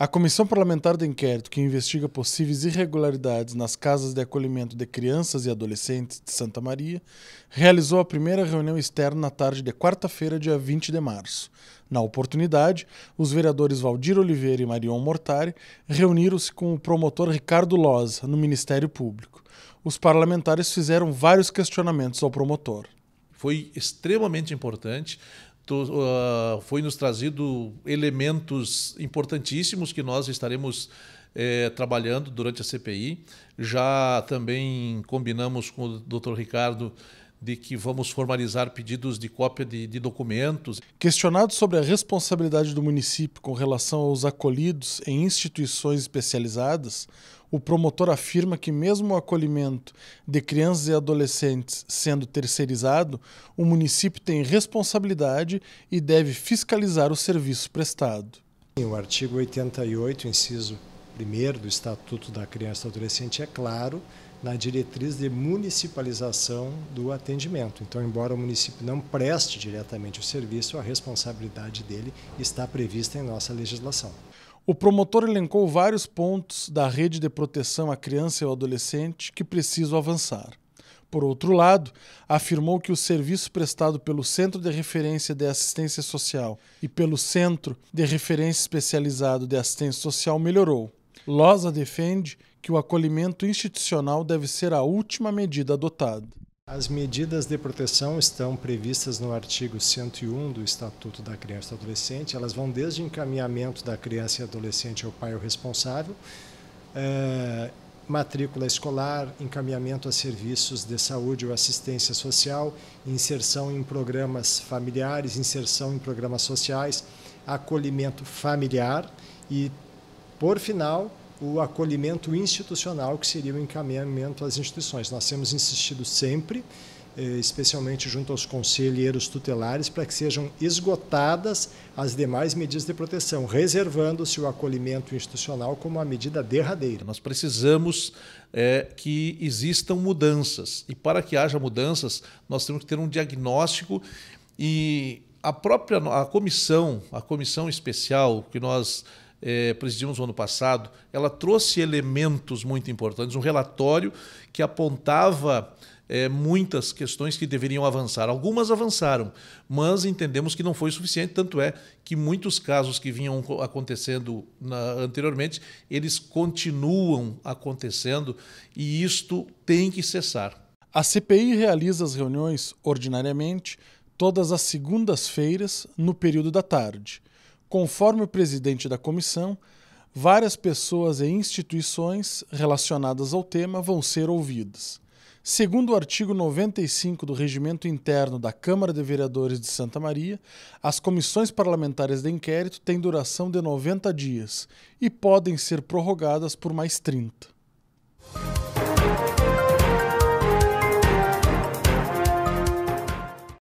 A Comissão Parlamentar de Inquérito que investiga possíveis irregularidades nas casas de acolhimento de crianças e adolescentes de Santa Maria realizou a primeira reunião externa na tarde de quarta-feira, dia 20 de março. Na oportunidade, os vereadores Valdir Oliveira e Marion Mortari reuniram-se com o promotor Ricardo Loza, no Ministério Público. Os parlamentares fizeram vários questionamentos ao promotor foi extremamente importante uh, foi nos trazido elementos importantíssimos que nós estaremos eh, trabalhando durante a CPI. Já também combinamos com o Dr. Ricardo de que vamos formalizar pedidos de cópia de, de, documentos. Questionado sobre a responsabilidade do município com relação aos acolhidos em instituições especializadas, o promotor afirma que, mesmo o acolhimento de crianças e adolescentes sendo terceirizado, o município tem responsabilidade e deve fiscalizar o serviço prestado. O artigo 88, inciso primeiro do Estatuto da Criança e do Adolescente, é claro, na diretriz de municipalização do atendimento. Então, embora o município não preste diretamente o serviço, a responsabilidade dele está prevista em nossa legislação. O promotor elencou vários pontos da rede de proteção à criança e ao adolescente que precisam avançar. Por outro lado, afirmou que o serviço prestado pelo Centro de Referência de Assistência Social e pelo Centro de Referência Especializado de Assistência Social melhorou Loza defende que o acolhimento institucional deve ser a última medida adotada. As medidas de proteção estão previstas no artigo 101 do Estatuto da Criança e do Adolescente. Elas vão desde encaminhamento da criança e adolescente ao pai ou responsável, é, matrícula escolar, encaminhamento a serviços de saúde ou assistência social, inserção em programas familiares, inserção em programas sociais, acolhimento familiar e, por final, o acolhimento institucional, que seria o encaminhamento às instituições. Nós temos insistido sempre, eh, especialmente junto aos conselheiros tutelares, para que sejam esgotadas as demais medidas de proteção, reservando-se o acolhimento institucional como uma medida derradeira. Nós precisamos é, que existam mudanças. E para que haja mudanças, nós temos que ter um diagnóstico e a própria a comissão, a comissão especial que nós é, presidimos no ano passado, ela trouxe elementos muito importantes, um relatório que apontava é, muitas questões que deveriam avançar. Algumas avançaram, mas entendemos que não foi suficiente, tanto é que muitos casos que vinham acontecendo na, anteriormente, eles continuam acontecendo e isto tem que cessar. A CPI realiza as reuniões ordinariamente todas as segundas-feiras no período da tarde. Conforme o presidente da comissão, várias pessoas e instituições relacionadas ao tema vão ser ouvidas. Segundo o artigo 95 do Regimento Interno da Câmara de Vereadores de Santa Maria, as comissões parlamentares de inquérito têm duração de 90 dias e podem ser prorrogadas por mais 30.